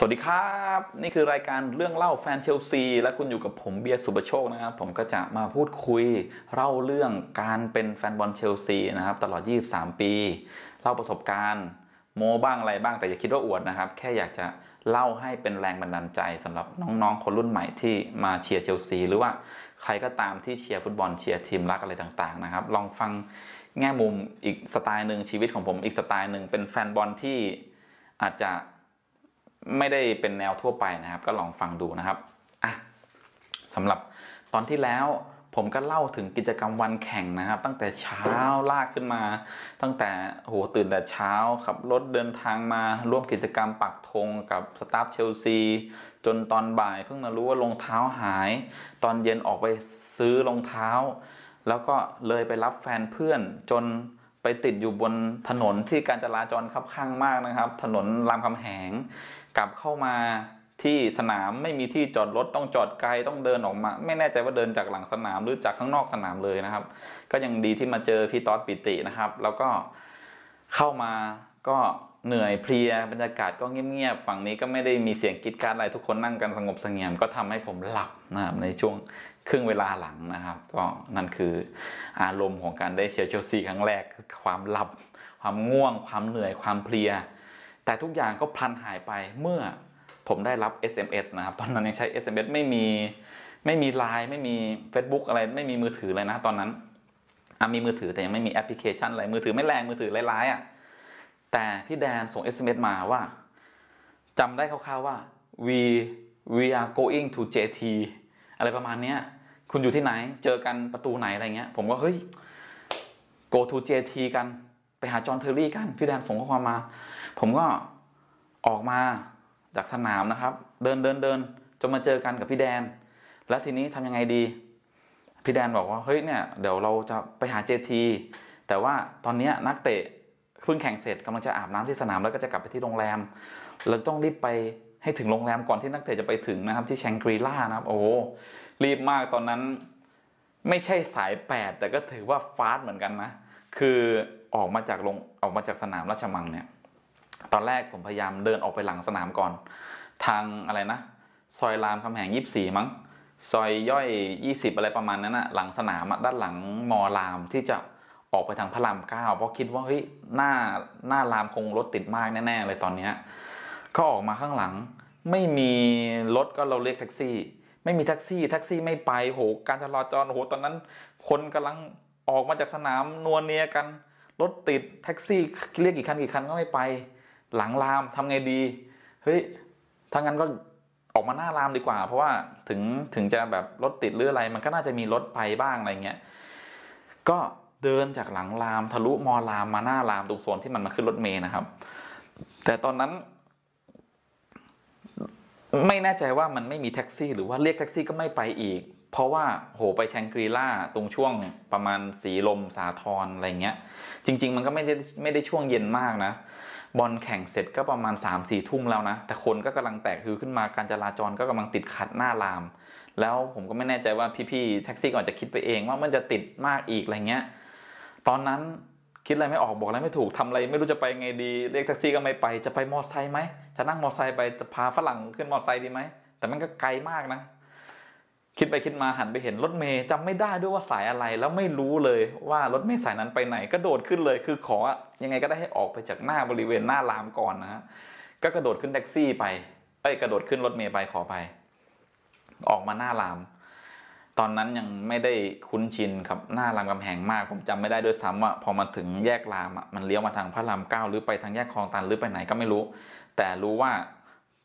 สวัสดีครับนี่คือรายการเรื่องเล่าแฟนเชลซีและคุณอยู่กับผมเบียร์สุะโชคนะครับผมก็จะมาพูดคุยเล่าเรื่องการเป็นแฟนบอลเชลซีนะครับตลอด 23 ปีเล่าประสบการณ์โมบ้างอะไรบ้างแต่อย่าคิดว่าอวดนะครับแค่อยากจะเล่าให้เป็นแรงบันดาลใจสำหรับน้องๆคนรุ่นใหม่ที่มาเชียร์เชลซีหรือว่าใครก็ตามที่เชียร์ฟุตบอลเชียร์ทีมรักอะไรต่างๆนะครับลองฟังแง่มุมอีกสไตล์หนึ่งชีวิตของผมอีกสไตล์หนึ่งเป็นแฟนบอลที่อาจจะไม่ได้เป็นแนวทั่วไปนะครับก็ลองฟังดูนะครับอ่ะสำหรับตอนที่แล้วผมก็เล่าถึงกิจกรรมวันแข่งนะครับ ตั้งแต่เช้าลากขึ้นมา ตั้งแต่โหตื่นแต่เช้าขับรถเดินทางมาร่วมกิจกรรมปักธงกับสตาฟเชลซีจนตอนบ่ายเพิ่งมารู้ว่ารองเท้าหาย ตอนเย็นออกไปซื้อรองเท้า แล้วก็เลยไปรับแฟนเพื่อนจนไปติดอยู่บนถนนที่การจราจรคับข้างมากนะครับ ถนนรามคำแหงกลับเข้ามาที่สนามไม่มีที่จอดรถต้องจอดไกลต้องเดินออกมา ไม่แน่ใจว่าเดินจากหลังสนามหรือจากข้างนอกสนามเลยนะครับ ก็ยังดีที่มาเจอพี่ต๊อดปิตินะครับ แล้วก็เข้ามาก็เหนื่อยเพลียบรรยากาศก็เงียบๆฝั่งนี้ก็ไม่ได้มีเสียงกิดการอะไรทุกคนนั่งกันสงบสงเงียม ก็ทำให้ผมหลับนะครับในช่วงครึ่งเวลาหลังนะครับ ก็นั่นคืออารมณ์ของการได้เชียร์เชลซีครั้งแรกคือความหลับความง่วง ความเหนื่อยความเพลียแต่ทุกอย่างก็พลันหายไปเมื่อผมได้รับ SMS นะครับ ตอนนั้นยังใช้ SMS ไม่มี ไม่มีไลน์ไม่มี Facebook อะไรไม่มีมือถือเลยนะตอนนั้น มีมือถือแต่ยังไม่มีแอปพลิเคชันอะไร มือถือไม่แรงมือถือไร้ไร้อ่ะแต่พี่แดนส่ง SMS มาว่าจำได้คร่าวๆว่า we we are going to JT อะไรประมาณเนี้ยคุณอยู่ที่ไหนเจอกันประตูไหนอะไรเงี้ย ผมก็เฮ้ย go to JT กันไปหาจอห์นเทอร์รี่กัน พี่แดนส่งข้อความมาผมก็ออกมาจากสนามนะครับ เดินเดินเดินจนมาเจอกันกับพี่แดน แล้วทีนี้ทำยังไงดีพี่แดนบอกว่าเฮ้ยเนี่ยเดี๋ยวเราจะไปหาเจทีแต่ว่าตอนนี้นักเตะเพิ่งแข่งเสร็จกำลังจะอาบน้ำที่สนามแล้ว ก็จะกลับไปที่โรงแรมเราต้องรีบไปให้ถึงโรงแรมก่อนที่นักเตะจะไปถึงนะครับที่แชงกรีล่านะครับโอ้รีบมากตอนนั้นไม่ใช่สาย8แต่ก็ถือว่าฟาสเหมือนกันนะคือออกมาจากลงออกมาจากสนามราชมังเนี่ยตอนแรกผมพยายามเดินออกไปหลังสนามก่อน ทางอะไรนะ ซอยรามคำแหง24 มั้ง ซอยย่อย 20 อะไรประมาณนั้นนะหลังสนามด้านหลังมอรามที่จะออกไปทางพระรามเก้าเพราะคิดว่าเฮ้ยหน้าหน้ารามคงรถติดมากแน่ๆเลยตอนเนี้ยก็ออกมาข้างหลังไม่มีรถก็เราเรียกแท็กซี่ ไม่มีแท็กซี่แท็กซี่ไม่ไปโหการจราจรโหตอนนั้น คนกำลังออกมาจากสนามนวเนียกันรถติดแท็กซี่เรียกกี่คันกี่คันก็ไม่ไปหลังรามทำไงดี เฮ้ย ถ้างั้นก็ออกมาหน้ารามดีกว่า เพราะว่าถึงถึงจะแบบ รถติดหรืออะไร มันก็น่าจะมีรถไปบ้างอะไรเงี้ย ก็เดินจากหลังราม ทะลุมอรามมาหน้ารามตรงโซนที่มันมาขึ้นรถเมย์นะครับ แต่ตอนนั้นไม่แน่ใจว่ามันไม่มีแท็กซี่ หรือว่าเรียกแท็กซี่ก็ไม่ไปอีก เพราะว่าโหไปแชงกรีล่าตรงช่วงประมาณสีลมสาทรอะไรเงี้ย จริง ๆ มันก็ไม่ได้ไม่ได้ช่วงเย็นมากนะบอลแข่งเสร็จก็ประมาณ3ามสี่ทุ่มแล้วนะ แต่คนก็กำลังแตกคือขึ้นมาการจราจรก็กำลังติดขัดหน้าราม แล้วผมก็ไม่แน่ใจว่าพี่ๆแท็กซี่ก่อนจะคิดไปเองว่ามันจะติดมากอีกอะไรเงี้ยตอนนั้นคิดอะไรไม่ออกบอกอะไรไม่ถูกทำอะไร ไม่รู้จะไปไงดีเรียกแท็กซี่ก็ไม่ไปจะไปมอเตอร์ไซค์ไหมจะนั่งมอเตอร์ไซค์ไปจะพาฝรั่งขึ้นมอเตอร์ไซค์ดีไหมแต่มันก็ไกลมากนะคิดไปคิดมาหันไปเห็นรถเมย์จำไม่ได้ด้วยว่าสายอะไรแล้วไม่รู้เลย ว่ารถเมย์สายนั้นไปไหนกระโดดขึ้นเลย คือขอยังไงก็ได้ให้ออกไปจากหน้าบริเวณหน้ารามก่อนนะก็กระโดดขึ้นแท็กซี่ไปเอ้ยกระโดดขึ้นรถเมย์ไปขอไปออกมาหน้าราม ตอนนั้นยังไม่ได้คุ้นชินครับหน้ารามกำแหงมากผมจำไม่ได้ด้วยซ้ำว่าพอมาถึงแยกรามมันเลี้ยวมาทางพระรามเก้าหรือไปทางแยกคลองตันหรือไปไหนก็ไม่รู้ แต่รู้ว่า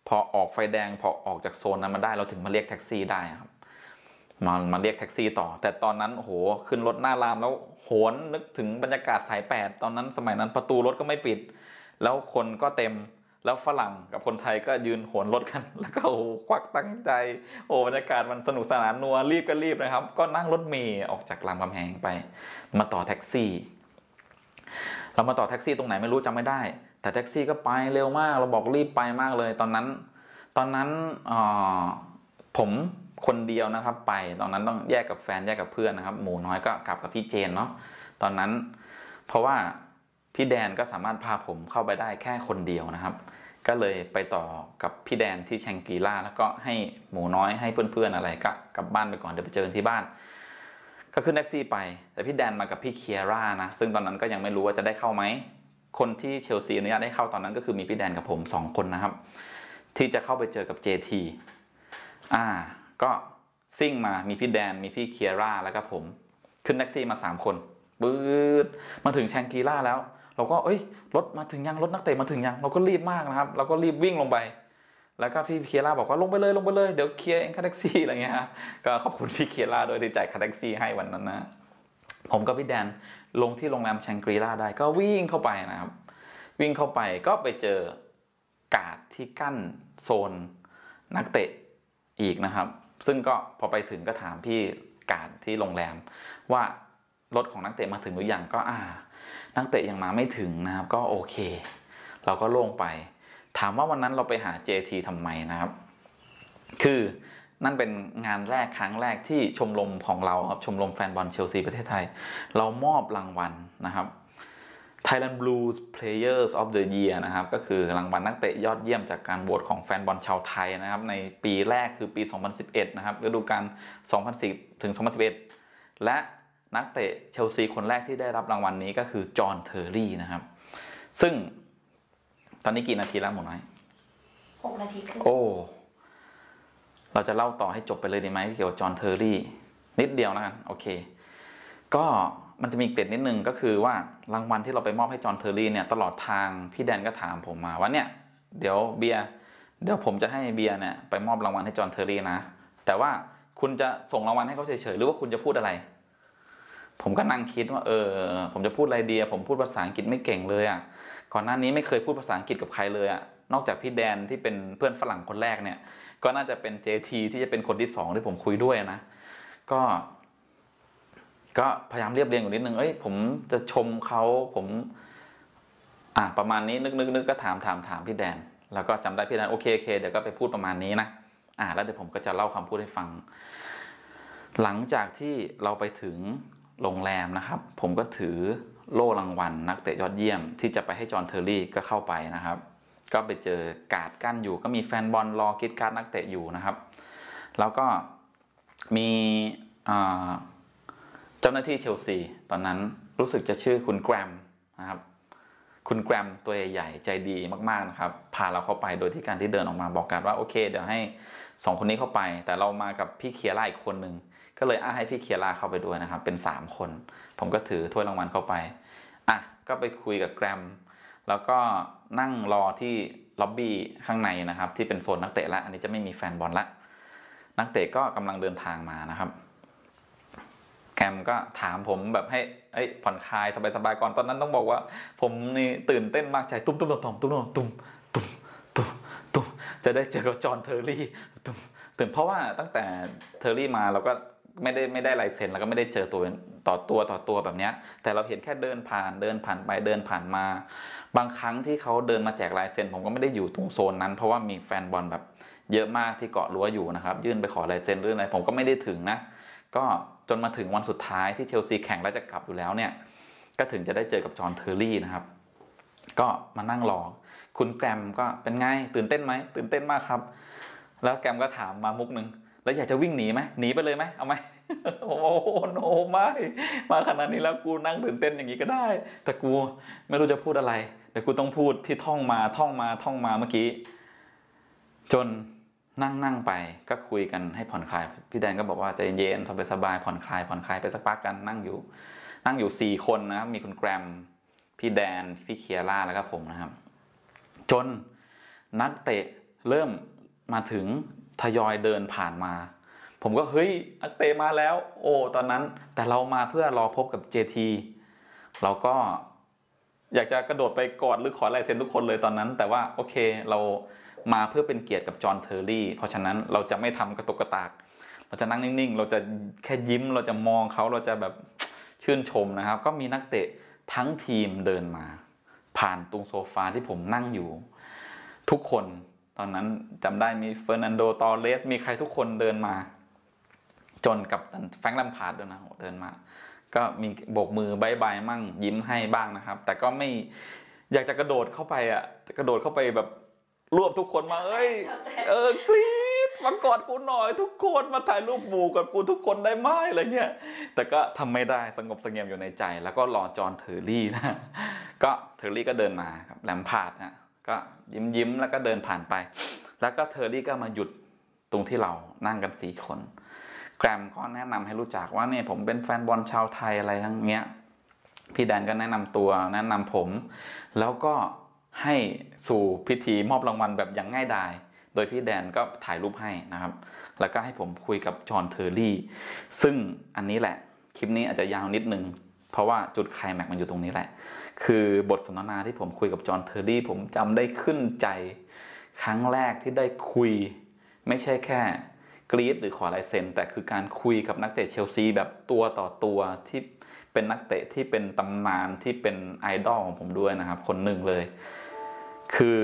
พอออกไฟแดงพอออกจากโซนนั้นมาได้เราถึงมาเรียกแท็กซี่ได้ครับมามาเรียกแท็กซี่ต่อแต่ตอนนั้นโหขึ้นรถหน้ารามแล้วโหนนึกถึงบรรยากาศสายแปดตอนนั้นสมัยนั้นประตูรถก็ไม่ปิด แล้วคนก็เต็มแล้วฝรั่งกับคนไทยก็ยืนโหนรถกัน แล้วก็โอ้ควักตั้งใจ โอ้บรรยากาศมันสนุกสนานนัวรีบก็รีบนะครับ ก็นั่งรถเมย์ออกจากรามคำแหงไป มาต่อแท็กซี่ เรามาต่อแท็กซี่ตรงไหนไม่รู้จำไม่ได้ แต่แท็กซี่ก็ไปเร็วมากเราบอกรีบไปมากเลยตอนนั้น ตอนนั้นผมคนเดียวนะครับไปตอนนั้นต้องแยกกับแฟนแยกกับเพื่อนนะครับ หมูน้อยก็กลับกับพี่เจนเนาะตอนนั้นเพราะว่าพี่แดนก็สามารถพาผมเข้าไปได้แค่คนเดียวนะครับ ก็เลยไปต่อกับพี่แดนที่แชงกีล่าแล้วก็ให้หมูน้อยให้เพื่อนๆอะไรก็กลับบ้านไปก่อนเดี๋ยวไปเจอที่บ้าน ก็ขึ้นแท็กซี่ไปแต่พี่แดนมากับพี่เคียร่านะซึ่งตอนนั้นก็ยังไม่รู้ว่าจะได้เข้าไหมคนที่เชลซีอนุญาตให้เข้าตอนนั้นก็คือมีพี่แดนกับผม 2 คนนะครับ ที่จะเข้าไปเจอกับ JT อ่าก็ซิ่งมา มีพี่แดน มีพี่เคียร่า แล้วก็ผม ขึ้นแท็กซี่มา 3 คนปื๊ดมาถึงแชงกีล่าแล้ว เราก็เอ้ยรถมาถึงยังรถนักเตะมาถึงยัง เราก็รีบมากนะครับ เราก็รีบวิ่งลงไป แล้วก็พี่เคียร่าบอกว่าลงไปเลยลงไปเลย เดี๋ยวเคลียร์เองค่าแท็กซี่อะไรเงี้ย ก็ขอบคุณพี่เคียร่าด้วยที่จ่ายค่าแท็กซี่ ให้วันนั้นนะ ผมกับพี่แดนลงที่โรงแรมแชงกรีล่าได้ ก็วิ่งเข้าไปนะครับ วิ่งเข้าไปก็ไปเจอกาดที่กั้นโซนนักเตะอีกนะครับซึ่งก็พอไปถึงก็ถามพี่กาดที่โรงแรมว่ารถของนักเตะมาถึงหรือยังก็อ่านักเตะยังมาไม่ถึงนะครับก็โอเคเราก็โล่งไป ถามว่าวันนั้นเราไปหา JT ทำไมนะครับ คือนั่นเป็นงานแรกครั้งแรกที่ชมรมของเราครับชมรมแฟนบอลเชลซีประเทศไทย เรามอบรางวัลนะครับ Thailand Blues Players of the Year นะครับก็คือรางวัลนักเตะยอดเยี่ยมจากการโหวตของแฟนบอลชาวไทยนะครับในปีแรกคือปี 2011 นะครับฤดูกาล2010ถึง 2011 และนักเตะเชลซีคนแรกที่ได้รับรางวัลนนี้ก็คือจอห์นเทอร์รี่นะครับซึ่งตอนนี้กี่นาทีแล้วหมดไหมหกนาทีครึโอ้เราจะเล่าต่อให้จบไปเลยดีไหมเกี่ยวกับจอห์นเทอร์รี่นิดเดียวนะกันโอเค ก็มันจะมีเกร็ดนิดนึงก็คือว่ารางวัลที่เราไปมอบให้จอห์นเทอร์รี่เนี่ยตลอดทางพี่แดนก็ถามผมมาว่าเนี่ย เดี๋ยวเบียร์เดี๋ยวผมจะให้เบียร์เนี่ยไปมอบรางวัลให้จอห์นเทอร์รี่นะ แต่ว่าคุณจะส่งรางวัลให้เขาเฉยๆหรือว่าคุณจะพูดอะไร ผมก็นั่งคิดว่าเออผมจะพูดอะไรเดียผมพูดภาษาอังกฤษไม่เก่งเลยอะ่ะก่อนหน้านี้ไม่เคยพูดภาษาอังกฤษกับใครเลยอะ่ะนอกจากพี่แดนที่เป็นเพื่อนฝรั่งคนแรกเนี่ย ก็น่าจะเป็น JT ที่จะเป็นคนที่2ที่ผมคุยด้วยนะ ก็ก็พยายามเรียบเรียงอยู่นิดนึงเอ้ย ผมจะชมเขาผม อ่ะประมาณนี้ นึกนึกนึกก็ถาม ถาม ถาม พี่แดน แล้วก็จำได้ พี่แดน โอเค โอเค เดี๋ยวก็ไปพูดประมาณนี้นะ อ่ะแล้วเดี๋ยวผมก็จะเล่าคำพูดให้ฟัง หลังจากที่เราไปถึงโรงแรมนะครับ ผมก็ถือโล่รางวัลนักเตะยอดเยี่ยมที่จะไปให้จอห์นเทอร์รี่ก็เข้าไปนะครับ ก็ไปเจอกาดกั้นอยู่ ก็มีแฟนบอลรอกิดการ์ดนักเตะอยู่นะครับ แล้วก็มี อ่าเจ้าหน้าที่เชลซีตอนนั้นรู้สึกจะชื่อคุณแกรมนะครับคุณแกรมตัวใหญ่ใจดีมากๆนะครับ พาเราเข้าไปโดยที่การที่เดินออกมาบอกกันว่าโอเค เดี๋ยวให้ 2 คนนี้เข้าไป แต่เรามากับพี่เคียร่าอีกคนนึงก็เลยอ้าให้พี่เคียร่าเข้าไปด้วยนะครับ เป็น 3 คน ผมก็ถือถ้วยรางวัลเข้าไปอ่ะก็ไปคุยกับแกรม แล้วก็นั่งรอที่ล็อบบี้ข้างในนะครับ ที่เป็นโซนนักเตะละอันนี้จะไม่มีแฟนบอลละนักเตะก็กำลังเดินทางมานะครับแอมก็ถามผมแบบให้เอ้ยผ่อนคลายสบายๆก่อน ตอนนั้นต้องบอกว่า ผมนี่ตื่นเต้นมากใจตุ้มตุ้มตุ้มตุ้มตุ้มตุ้มตุ้มตุ้มตุ้มจะได้เจอกับจอห์นเทอร์รี่ตุ้มตื่นเพราะว่าตั้งแต่เทอร์รี่มาเราก็ไม่ได้ไม่ได้ลายเซ็นแล้วก็ไม่ได้เจอตัวต่อตัวต่อตัวแบบนี้แต่เราเห็นแค่เดินผ่านเดินผ่านไปเดินผ่านมา บางครั้งที่เขาเดินมาแจกลายเซ็นผมก็ไม่ได้อยู่ตรงโซนนั้น เพราะว่ามีแฟนบอลแบบเยอะมากที่เกาะรั้วอยู่นะครับ ยื่นไปขอลายเซ็นเรื่องอะไรผมก็ไม่ได้ถึงนะก็จนมาถึงวันสุดท้ายที่เชลซีแข่งแล้วจะกลับอยู่แล้วเนี่ย ก็ถึงจะได้เจอกับจอห์นเทอร์รี่นะครับ ก็มานั่งรอคุณแกรมก็เป็นไง ตื่นเต้นไหมตื่นเต้นมากครับ แล้วแกรมก็ถามมามุกหนึ่งแล้วอยากจะวิ่งหนีไหมหนีไปเลยไหม เอาไหมผมโอ้โหโนไม่ มาขนาดนี้แล้ว กูนั่งตื่นเต้นอย่างนี้ก็ได้ แต่กูไม่รู้จะพูดอะไร แต่กูต้องพูดที่ท่องมาท่องมาท่องมาเมื่อกี้ จนนั่งนั่งไปก็คุยกันให้ผ่อนคลาย พี่แดนก็บอกว่าใจเย็นสบายสบายผ่อนคลาย ผ่อนคลายไปสักพักกันนั่งอยู่ นั่งอยู่สี่คนนะครับมีคุณแกรมพี่แดนพี่เคียร่าแล้วก็ผมนะครับ จนนักเตะเริ่มมาถึงทยอยเดินผ่านมา ผมก็เฮ้ยนักเตะมาแล้วโอ้ตอนนั้นแต่เรามาเพื่อรอพบกับเจทีเราก็อยากจะกระโดดไปกอดหรือขอลายเซ็นทุกคนเลยตอนนั้น แต่ว่าโอเคเรามาเพื่อเป็นเกียรติกับจอห์นเทอร์รี่ เพราะฉะนั้นเราจะไม่ทำกระตุกกระตาก เราจะนั่งนิ่งๆ เราจะแค่ยิ้ม เราจะมองเขาเราจะแบบชื่นชมนะครับ ก็มีนักเตะทั้งทีมเดินมา ผ่านตรงโซฟาที่ผมนั่งอยู่ ทุกคนตอนนั้นจำได้มีเฟอร์นันโดตอเลสมีใครทุกคนเดินมา จนกับแฟงลัมพาดด้วยนะเดินมา ก็มีโบกมือบายบายมั่งยิ้มให้บ้างนะครับ แต่ก็ไม่อยากจะกระโดดเข้าไปอะกระโดดเข้าไปแบบรวบทุกคนมา เอ้ย เออคลีปดมากอดกูหน่อยทุกคน มาถ่ายรูปหมู่กับกูทุกคนได้ไหมอะไรเงี้ย แต่ก็ทำไม่ได้สงบสงเงียมอยู่ในใจ แล้วก็รอจอนเทอร์รี่นะ ก็เทอร์รี่ก็เดินมาครับแลมพาดนะก็ยิ้มยิ้มแล้วก็เดินผ่านไป แล้วก็เทอร์รี่ก็มาหยุดตรงที่เรานั่งกันสี่คน แกรมก็แนะนำให้รู้จักว่าเนี่ยผมเป็นแฟนบอลชาวไทยอะไรทั้งเนี้ย พี่แดนก็แนะนำตัวแนะนำผม แล้วก็ให้สู่พิธีมอบรางวัลแบบอย่างง่ายดายโดยพี่แดนก็ถ่ายรูปให้นะครับ แล้วก็ให้ผมคุยกับจอห์นเทอร์รี่ ซึ่งอันนี้แหละ คลิปนี้อาจจะยาวนิดนึง เพราะว่าจุดคลายแม็กมันอยู่ตรงนี้แหละ คือบทสนทนาที่ผมคุยกับจอห์นเทอร์รี่ผมจำได้ขึ้นใจ ครั้งแรกที่ได้คุยไม่ใช่แค่กรีดหรือขอลายเซ็นแต่คือการคุยกับนักเตะเชลซีแบบตัวต่อตัวที่เป็นนักเตะที่เป็นตำนานที่เป็นไอดอลของผมด้วยนะครับคนหนึ่งเลยคือ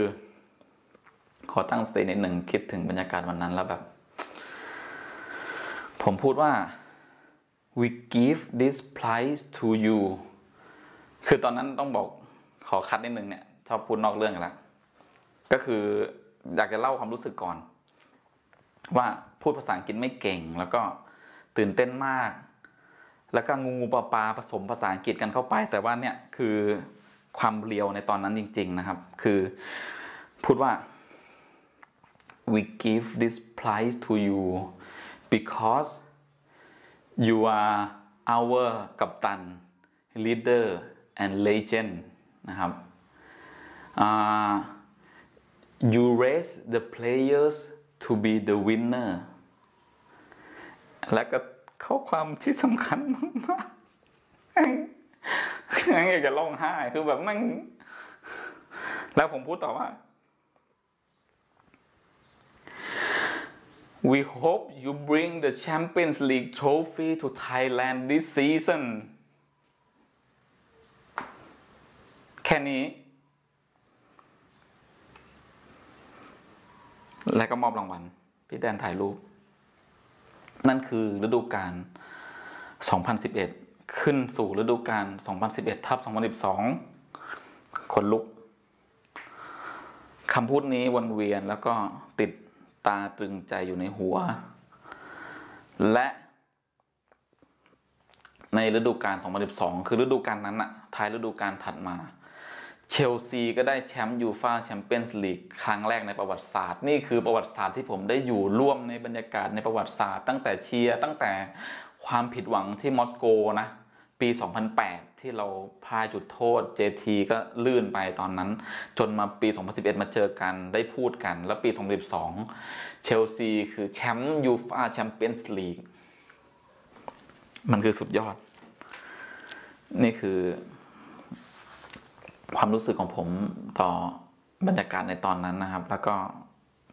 ขอตั้งสตินิดหนึ่งคิดถึงบรรยากาศวันนั้นแล้วแบบ ผมพูดว่า we give this prize to you คือตอนนั้นต้องบอกขอคัดนิดนึงเนี่ยชอบพูดนอกเรื่องแล้วก็คืออยากจะเล่าความรู้สึกก่อน ว่าพูดภาษาอังกฤษไม่เก่ง แล้วก็ตื่นเต้นมาก แล้วก็งูปลาปลาผสมภาษาอังกฤษกันเข้าไป แต่ว่าเนี่ยคือความเรียวในตอนนั้นจริง ๆ นะครับ คือพูดว่า we give this prize to you because you are our กัปตัน leader and legend นะครับ uh, you raise the players to be the winner และก็ข้อความที่สำคัญมากคืออยากจะร้องไห้ คือแบบมังแล้วผมพูดต่อว่า We hope you bring the Champions League trophy to Thailand this season แค่นี้ และก็มอบรางวัลพี่แดนถ่ายรูป นั่นคือฤดูกาล2011ขึ้นสู่ฤดูกาล 2011ทับ2012 คนลุก คำพูดนี้วนเวียนแล้วก็ติดตาตรึงใจอยู่ในหัว และ ในฤดูกาล 2012 คือฤดูกาลนั้นอะท้ายฤดูกาลถัดมา เชลซีก็ได้แชมป์ยูฟ่าแชมเปี้ยนส์ลีกครั้งแรกในประวัติศาสตร์ นี่คือประวัติศาสตร์ที่ผมได้อยู่ร่วมในบรรยากาศ ในประวัติศาสตร์ตั้งแต่เชียร์ตั้งแต่ความผิดหวังที่มอสโกนะปี 2008 ที่เราพาจุดโทษ JT ก็ลื่นไปตอนนั้น จนมาปี 2011 มาเจอกัน ได้พูดกัน แล้วปี 2012 เชลซีคือแชมป์ยูฟ่าแชมเปี้ยนส์ลีก มันคือสุดยอด นี่คือความรู้สึกของผมต่อบรรยากาศในตอนนั้นนะครับ แล้วก็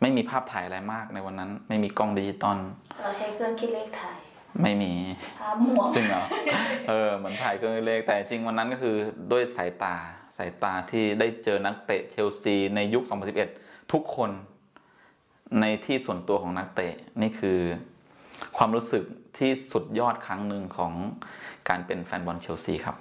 ไม่มีภาพถ่ายอะไรมากในวันนั้น ไม่มีกล้องดิจิตอล เราใช้เครื่องคิดเลขถ่ายไม่มีจริงเหรอ เออเหมือนถ่ายเกอนเลกแต่จริงวันนั้นก็คือด้วยสายตาสายตาที่ได้เจอนักเตะ เชลซี ในยุค 2011ทุกคนในที่ส่วนตัวของนักเตะนี่คือ ความรู้สึกที่สุดยอดครั้งหนึ่งของการเป็นแฟนบอลเชลซีครับ